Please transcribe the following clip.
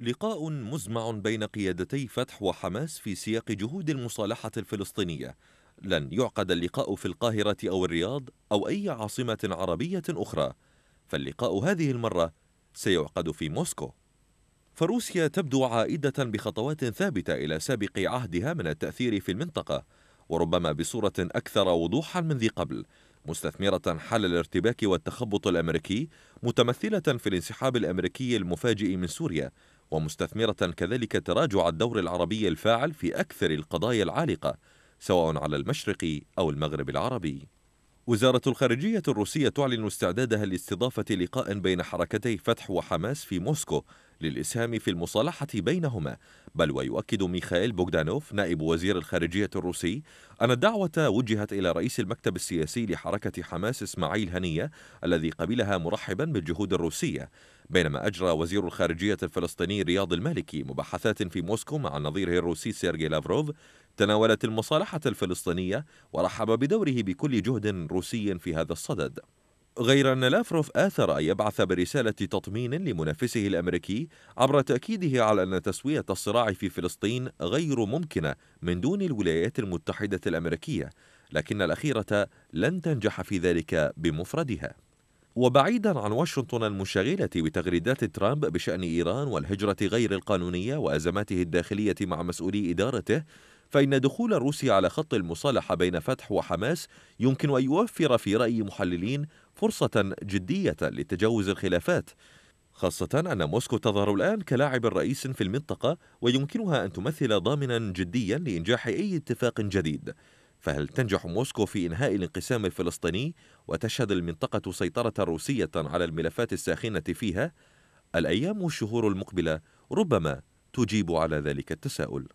لقاء مزمع بين قيادتي فتح وحماس في سياق جهود المصالحة الفلسطينية لن يعقد اللقاء في القاهرة أو الرياض أو أي عاصمة عربية أخرى فاللقاء هذه المرة سيعقد في موسكو فروسيا تبدو عائدة بخطوات ثابتة إلى سابق عهدها من التأثير في المنطقة وربما بصورة أكثر وضوحا من ذي قبل مستثمرة حال الارتباك والتخبط الأمريكي متمثلة في الانسحاب الأمريكي المفاجئ من سوريا ومستثمرة كذلك تراجع الدور العربي الفاعل في أكثر القضايا العالقة سواء على المشرق أو المغرب العربي وزارة الخارجية الروسية تعلن استعدادها لاستضافة لقاء بين حركتي فتح وحماس في موسكو للإسهام في المصالحة بينهما بل ويؤكد ميخائيل بوغدانوف نائب وزير الخارجية الروسي أن الدعوة وجهت إلى رئيس المكتب السياسي لحركة حماس إسماعيل هنية الذي قبلها مرحبا بالجهود الروسية بينما أجرى وزير الخارجية الفلسطيني رياض المالكي مباحثات في موسكو مع نظيره الروسي سيرجي لافروف تناولت المصالحة الفلسطينية ورحب بدوره بكل جهد روسي في هذا الصدد غير أن لافروف آثر أن يبعث برسالة تطمين لمنافسه الأمريكي عبر تأكيده على أن تسوية الصراع في فلسطين غير ممكنة من دون الولايات المتحدة الأمريكية لكن الأخيرة لن تنجح في ذلك بمفردها وبعيدا عن واشنطن المنشغلة بتغريدات ترامب بشأن إيران والهجرة غير القانونية وأزماته الداخلية مع مسؤولي إدارته فإن دخول روسيا على خط المصالحة بين فتح وحماس يمكن أن يوفر في رأي محللين فرصة جدية لتجاوز الخلافات خاصة أن موسكو تظهر الآن كلاعب رئيس في المنطقة ويمكنها أن تمثل ضامنا جديا لإنجاح أي اتفاق جديد فهل تنجح موسكو في إنهاء الانقسام الفلسطيني وتشهد المنطقة سيطرة روسية على الملفات الساخنة فيها؟ الأيام والشهور المقبلة ربما تجيب على ذلك التساؤل